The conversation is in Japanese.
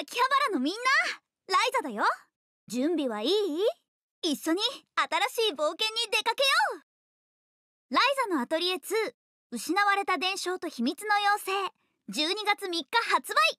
秋葉原のみんなライザだよ準備はいい一緒に新しい冒険に出かけようライザのアトリエ2失われた伝承と秘密の妖精12月3日発売